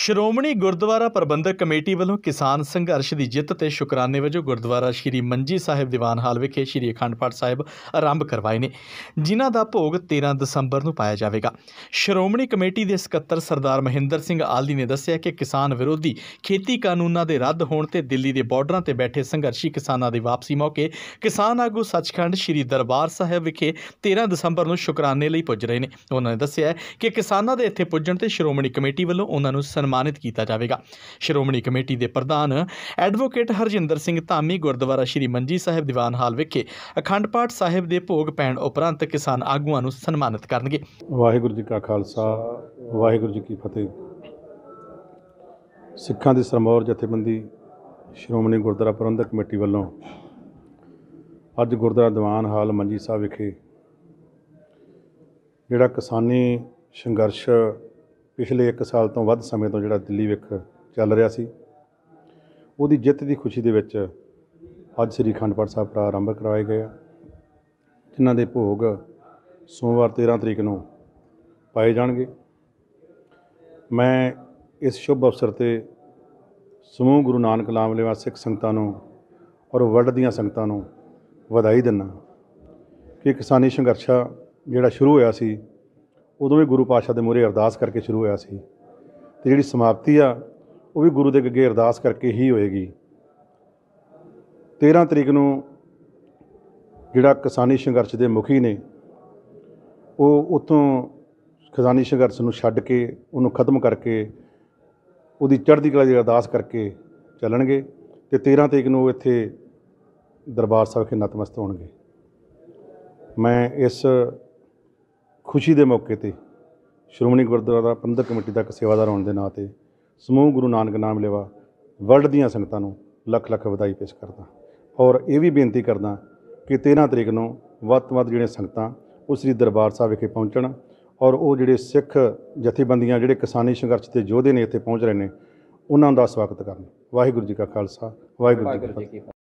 ਸ਼੍ਰੋਮਣੀ ਗੁਰਦੁਆਰਾ ਪ੍ਰਬੰਧਕ committee ਵੱਲੋਂ ਕਿਸਾਨ ਸੰਘਰਸ਼ ਦੀ ਜਿੱਤ ਤੇ ਸ਼ੁਕਰਾਨੇ ਵਜੋਂ ਗੁਰਦੁਆਰਾ ਸ਼੍ਰੀ ਮੰਜੀ ਸਾਹਿਬ ਦੀਵਾਨ ਹਾਲ ਵਿਖੇ ਸ਼੍ਰੀ ਅਖੰਡ ਪਾਠ ਸਾਹਿਬ ਆਰੰਭ ਕਰਵਾਏ ਨੇ ਜਿਨ੍ਹਾਂ ਦਾ ਭੋਗ 13 ਦਸੰਬਰ ਨੂੰ ਪਾਇਆ ਜਾਵੇਗਾ ਸ਼੍ਰੋਮਣੀ ਕਮੇਟੀ ਦੇ ਸਕੱਤਰ ਸਰਦਾਰ ਮਹਿੰਦਰ ਸਿੰਘ ਆਲਦੀ ਨੇ ਦੱਸਿਆ ਕਿ ਕਿਸਾਨ ਵਿਰੋਧੀ ਖੇਤੀ ਕਾਨੂੰਨਾਂ ਦੇ ਰੱਦ ਹੋਣ ਤੇ ਦਿੱਲੀ ਦੇ ਬਾਰਡਰਾਂ ਤੇ ਬੈਠੇ ਸੰਘਰਸ਼ੀ ਕਿਸਾਨਾਂ ਦੀ ਵਾਪਸੀ ਮੌਕੇ ਕਿਸਾਨ ਆਗੂ ਸੱਚਖੰਡ ਸ਼੍ਰੀ ਦਰਬਾਰ ਸਾਹਿਬ ਵਿਖੇ 13 ਦਸੰਬਰ ਨੂੰ ਸ਼ੁਕਰਾਨੇ ਲਈ ਪੁੱਜ ਰਹੇ ਨੇ ਉਹਨਾਂ ਨੇ ਦੱਸਿਆ ਕਿ ਕਿਸਾਨਾਂ ਦੇ ਇੱਥੇ ਪੁੱਜਣ ਤੇ ਸ਼੍ਰੋਮਣੀ ਕਮੇਟੀ ਵੱਲੋਂ ਉਹਨਾਂ ਨੂੰ ਸਨਮਾਨਿਤ ਕੀਤਾ ਜਾਵੇਗਾ ਸ਼੍ਰੋਮਣੀ ਕਮੇਟੀ ਦੇ ਪ੍ਰਧਾਨ ਐਡਵੋਕੇਟ ਹਰਜਿੰਦਰ ਸਿੰਘ ਧਾਮੀ ਗੁਰਦੁਆਰਾ ਸ਼੍ਰੀ ਮੰਜੀ ਸਾਹਿਬ ਦੀਵਾਨ ਹਾਲ ਵਿਖੇ ਅਖੰਡ ਪਾਠ ਸਾਹਿਬ ਦੇ ਭੋਗ ਪੈਣ ਉਪਰੰਤ ਕਿਸਾਨ ਆਗੂਆਂ ਨੂੰ ਸਨਮਾਨਿਤ ਕਰਨਗੇ ਵਾਹਿਗੁਰੂ ਜੀ ਕਾ ਖਾਲਸਾ ਵਾਹਿਗੁਰੂ ਜੀ ਕੀ ਫਤਿਹ ਸਿੱਖਾਂ ਦੀ ਸਰਮੌਰ ਜਥੇਬੰਦੀ ਸ਼੍ਰੋਮਣੀ ਗੁਰਦੁਆਰਾ ਪ੍ਰਬੰਧਕ ਕਮੇਟੀ ਵੱਲੋਂ ਅੱਜ ਗੁਰਦੁਆਰਾ ਦੀਵਾਨ ਹਾਲ ਮੰਜੀ ਸਾਹਿਬ ਵਿਖੇ ਜਿਹੜਾ ਕਿਸਾਨੀ ਸੰਘਰਸ਼ ਪਿਛਲੇ 1 ਸਾਲ ਤੋਂ ਵੱਧ ਸਮੇਂ ਤੋਂ ਜਿਹੜਾ ਦਿੱਲੀ ਵਿਖ ਚੱਲ ਰਿਹਾ ਸੀ ਉਹਦੀ ਜਿੱਤ ਦੀ ਖੁਸ਼ੀ ਦੇ ਵਿੱਚ ਅੱਜ ਸ੍ਰੀ ਖੰਡਪੜ ਸਾਹਿਬ ਪ੍ਰਾਰੰਭ ਕਰਵਾਏ ਗਏ ਆ ਜਿਨ੍ਹਾਂ ਦੇ ਭੋਗ ਸੋਮਵਾਰ 13 ਤਰੀਕ ਨੂੰ ਪਾਏ ਜਾਣਗੇ ਮੈਂ ਇਸ ਸ਼ੁਭ ਅਵਸਰ ਤੇ ਸਮੂਹ ਗੁਰੂ ਨਾਨਕ ਲਾਮ ਸਿੱਖ ਸੰਗਤਾਂ ਨੂੰ ਔਰ ਵਰਲਡ ਦੀਆਂ ਸੰਗਤਾਂ ਨੂੰ ਵਧਾਈ ਦਿੰਨਾ ਕਿ ਕਿਸਾਨੀ ਸੰਘਰਸ਼ਾ ਜਿਹੜਾ ਸ਼ੁਰੂ ਹੋਇਆ ਸੀ ਉਦੋਂ ਵੀ ਗੁਰੂ ਪਾਤਸ਼ਾਹ ਦੇ ਮੂਹਰੇ ਅਰਦਾਸ ਕਰਕੇ ਸ਼ੁਰੂ ਹੋਇਆ ਸੀ ਤੇ ਜਿਹੜੀ ਸਮਾਪਤੀ ਆ ਉਹ ਵੀ ਗੁਰੂ ਦੇ ਅੱਗੇ ਅਰਦਾਸ ਕਰਕੇ ਹੀ ਹੋਏਗੀ 13 ਤਰੀਕ ਨੂੰ ਜਿਹੜਾ ਕਿਸਾਨੀ ਸੰਘਰਸ਼ ਦੇ ਮੁਖੀ ਨੇ ਉਹ ਉਤੋਂ ਖਜ਼ਾਨੀ ਸੰਘਰਸ਼ ਨੂੰ ਛੱਡ ਕੇ ਉਹਨੂੰ ਖਤਮ ਕਰਕੇ ਉਹਦੀ ਚੜ੍ਹਦੀ ਕਲਾ ਦੀ ਅਰਦਾਸ ਕਰਕੇ ਚੱਲਣਗੇ ਤੇ 13 ਤਰੀਕ ਨੂੰ ਇੱਥੇ ਦਰਬਾਰ ਸਾਹਿਬ ਕੇ ਨਤਮਸਤ ਹੋਣਗੇ ਮੈਂ ਇਸ ਖੁਸ਼ੀ ਦੇ ਮੌਕੇ ਤੇ ਸ਼੍ਰੋਮਣੀ ਗੁਰਦੁਆਰਾ ਪੰਦਰ ਕਮੇਟੀ ਦਾ ਸੇਵਾਦਾਰ ਹੋਣ ਦੇ ਨਾਤੇ ਸਮੂਹ ਗੁਰੂ ਨਾਨਕ ਨਾਮ ਲੇਵਾ ਵਰਲਡ ਦੀਆਂ ਸੰਗਤਾਂ ਨੂੰ ਲੱਖ ਲੱਖ ਵਧਾਈ ਪੇਸ਼ ਕਰਦਾ ਔਰ ਇਹ ਵੀ ਬੇਨਤੀ ਕਰਦਾ ਕਿ 13 ਤਰੀਕ ਨੂੰ ਵੱਧ ਤੋਂ ਵੱਧ ਜਿਹੜੇ ਸੰਗਤਾਂ ਉਹ ਸ੍ਰੀ ਦਰਬਾਰ ਸਾਹਿਬ ਵਿਖੇ ਪਹੁੰਚਣ ਔਰ ਉਹ ਜਿਹੜੇ ਸਿੱਖ ਜਥੇਬੰਦੀਆਂ ਜਿਹੜੇ ਕਿਸਾਨੀ ਸੰਘਰਸ਼ ਤੇ ਯੋਧੇ ਨੇ ਇੱਥੇ ਪਹੁੰਚ ਰਹੇ ਨੇ ਉਹਨਾਂ ਦਾ ਸਵਾਗਤ ਕਰਨ ਵਾਹਿਗੁਰੂ ਜੀ ਕਾ ਖਾਲਸਾ ਵਾਹਿਗੁਰੂ ਜੀ ਕੀ ਫਤਿਹ